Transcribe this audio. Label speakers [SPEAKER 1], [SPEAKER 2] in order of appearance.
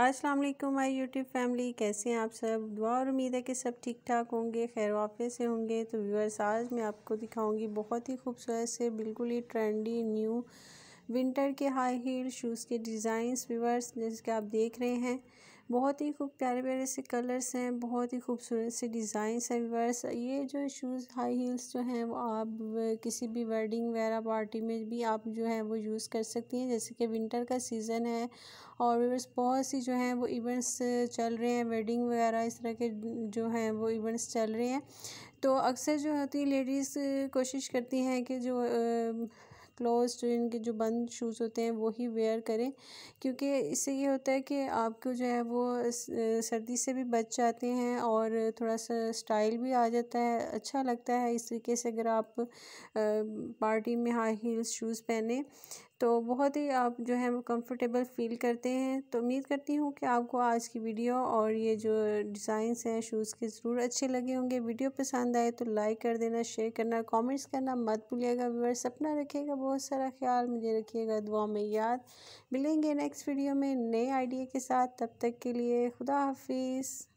[SPEAKER 1] अस्सलाम वालेकुम my YouTube family कैसे हैं आप सब दुआ और उम्मीद है कि सब ठीक ठाक होंगे खैर वाफे से होंगे तो व्यूअर्स आज मैं आपको दिखाऊंगी बहुत ही खूबसूरत से बिल्कुल ही ट्रेंडी न्यू विंटर के हाई हील शूज़ के डिज़ाइंस व्यूवर्स जैसे कि आप देख रहे हैं बहुत ही खूब प्यारे प्यारे से कलर्स हैं बहुत ही खूबसूरत से डिज़ाइंस हैं व्यूवर्स ये जो शूज़ हाई हील्स जो हैं वो आप किसी भी वेडिंग वगैरह पार्टी में भी आप जो है वो यूज़ कर सकती हैं जैसे कि विंटर का सीज़न है और व्यूवर्स बहुत सी जो हैं वो इवेंट्स चल रहे हैं वेडिंग वगैरह इस तरह के जो हैं वो इवेंट्स चल रहे हैं तो अक्सर जो होती है लेडीज़ कोशिश करती हैं कि जो क्लोज जो इनके जो बंद शूज़ होते हैं वो ही वेयर करें क्योंकि इससे ये होता है कि आपको जो है वो सर्दी से भी बच जाते हैं और थोड़ा सा स्टाइल भी आ जाता है अच्छा लगता है इस तरीके से अगर आप पार्टी में हाई हील्स शूज़ पहने तो बहुत ही आप जो है वो कंफर्टेबल फील करते हैं तो उम्मीद करती हूँ कि आपको आज की वीडियो और ये जो डिज़ाइंस हैं शूज़ के ज़रूर अच्छे लगे होंगे वीडियो पसंद आए तो लाइक कर देना शेयर करना कमेंट्स करना मत भूलिएगा व्यूअर्स अपना रखिएगा बहुत सारा ख्याल मुझे रखिएगा दुआ में याद मिलेंगे नेक्स्ट वीडियो में नए आइडिया के साथ तब तक के लिए खुदा हाफिज़